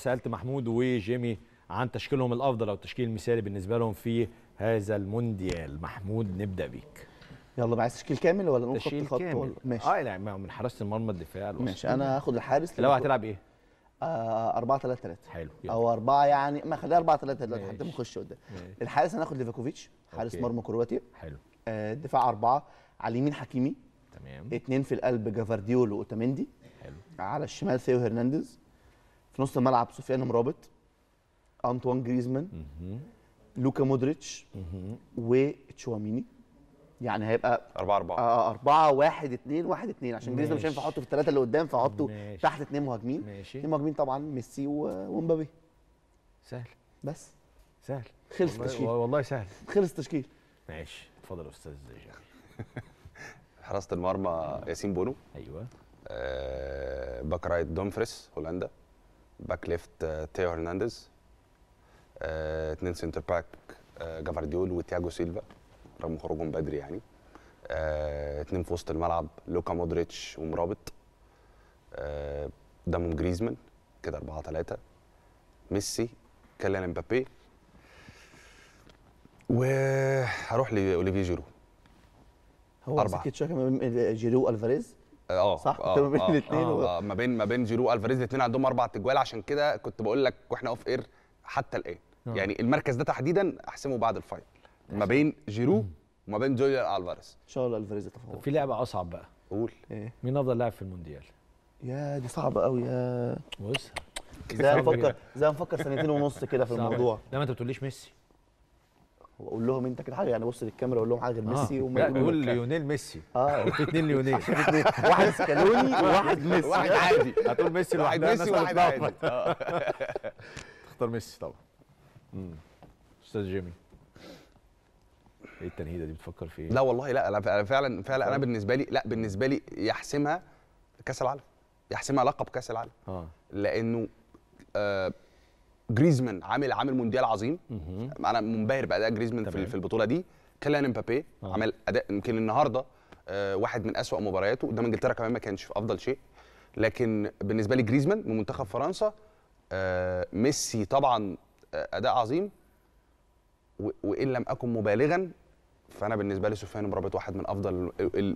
سألت محمود وجيمي عن تشكيلهم الأفضل أو التشكيل المثالي بالنسبة لهم في هذا المونديال محمود نبدأ بيك يلا بقى تشكيل كامل ولا نقول خط كامل. ماشي اه يعني من حراسه المرمى الدفاع ماشي انا هاخد الحارس لو هتلعب ايه؟ 4 3 3 حلو يلا. او 4 يعني ما خليها 4 3 3 لحد ما نخش قدام الحارس هناخد ليفاكوفيتش حارس مرمى كرواتي حلو الدفاع آه الدفاع اربعه على اليمين حكيمي تمام اثنين في القلب جافارديول واوتاميندي حلو على الشمال ثيو هرنانديز في نص الملعب سفيان مرابط انطوان جريزمان لوكا مودريتش وتشواميني يعني هيبقى 4 4 اه 4 1 2 1 2 عشان جريزمان مش هينفع احطه في الثلاثه اللي قدام فاحطه تحت اثنين مهاجمين اثنين مهاجمين طبعا ميسي ومبابي سهل بس سهل خلص التشكيل تشكيل والله سهل خلص تشكيل ماشي اتفضل يا استاذ جابر حراسه المرمى ياسين بونو ايوه آه باك رايت دومفريس هولندا باك ليفت تيو هرنانديز اثنين سنتر باك جافارديول وتياجو سيلفا رغم خروجهم بدري يعني uh, اثنين في وسط الملعب لوكا مودريتش ومرابط uh, دامون جريزمان كده 4 3 ميسي كيليان امبابي وهروح لاوليفي جيرو هو أربعة. جيرو الفاريز اه صح آه ما بين الاثنين آه آه،, آه ما بين ما بين جيرو والفاريز الاثنين عندهم اربع تجوال عشان كده كنت بقول لك واحنا اوف اير حتى الان آه. يعني المركز ده تحديدا احسمه بعد الفاينل ما بين جيرو وما بين جوليان الفاريز ان شاء الله الفاريز يتفوق في لعبه اصعب بقى قول إيه؟ مين افضل لاعب في المونديال يا دي صعبه قوي يا بص زي ما نفكر زي ما نفكر سنتين ونص كده في الموضوع لا ما انت بتقوليش ميسي واقول لهم انت كده حاجه يعني بص للكاميرا واقول لهم حاجه غير آه. ميسي آه. لا بيقول ليونيل ميسي اه في اثنين ليونيل واحد سكالوني وواحد ميسي واحد عادي هتقول ميسي لوحدها ميسي واحد عادي آه. تختار ميسي طبعا استاذ جيمي ايه التنهيده دي بتفكر في ايه؟ لا والله لا انا فعلا فعلا انا بالنسبه لي لا بالنسبه لي يحسمها كاس العالم يحسمها لقب كاس العالم اه لانه آه جريزمان عامل عامل مونديال عظيم انا منبهر باداء جريزمان في, في البطوله دي كيليان امبابي آه. عمل اداء يمكن النهارده آه، واحد من اسوا مبارياته قدام انجلترا كمان ما كانش في افضل شيء لكن بالنسبه لي جريزمان من منتخب فرنسا آه، ميسي طبعا آه، اداء عظيم وان لم اكن مبالغا فانا بالنسبه لي سفيان مرابط واحد من افضل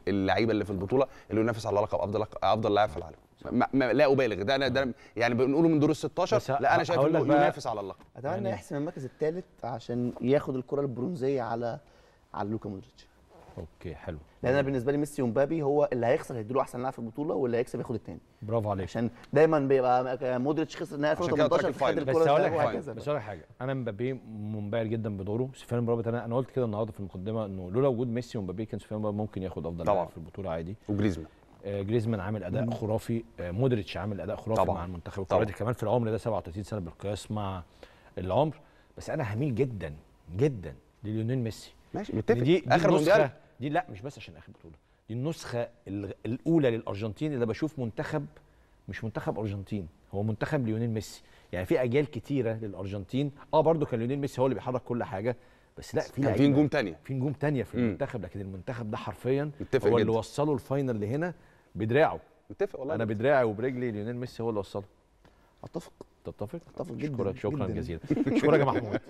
اللعيبه اللي في البطوله اللي ينافس على لقب افضل افضل لاعب في العالم ما ما لا ابالغ ده انا ده يعني بنقوله من دور ال 16 لا انا شايف انه ينافس على اللقب اتمنى يعني يحسم المركز الثالث عشان ياخد الكره البرونزيه على على لوكا مودريتش اوكي حلو لان انا بالنسبه لي ميسي ومبابي هو اللي هيخسر هيديله احسن لاعب في البطوله واللي هيكسب ياخد الثاني برافو عليك عشان دايما بيبقى مودريتش خسر نهائي 2018 في حد وهكذا بس هقول لك حاجه بس هقول حاجه انا مبابي منبهر جدا بدوره سفيان مرابط انا انا قلت كده النهارده في المقدمه انه لولا وجود ميسي ومبابي كان سفيان مرابط ممكن ياخد افضل لاعب في البطوله عادي وجريزمان آه، جريزمان عامل اداء خرافي آه، مودريتش عامل اداء خرافي طبعًا. مع المنتخب الكرواتي كمان في العمر ده 37 سنه بالقياس مع العمر بس انا هميل جدا جدا لليونيل ميسي ماشي متفق دي, دي اخر مونديال دي لا مش بس عشان اخر بطوله دي النسخه الاولى للارجنتين اللي بشوف منتخب مش منتخب ارجنتين هو منتخب ليونيل ميسي يعني في اجيال كتيره للارجنتين اه برضو كان ليونيل ميسي هو اللي بيحرك كل حاجه بس لا في في نجوم تانية في نجوم تانية في المنتخب لكن المنتخب ده حرفيا هو اللي وصله الفاينل لهنا بدراعه متفق والله انا بدراعي وبرجلي ليونيل ميسي هو اللي وصله اتفق تتفق اتفق جدا شكرا جدا. جزيلا شكرا يا محمود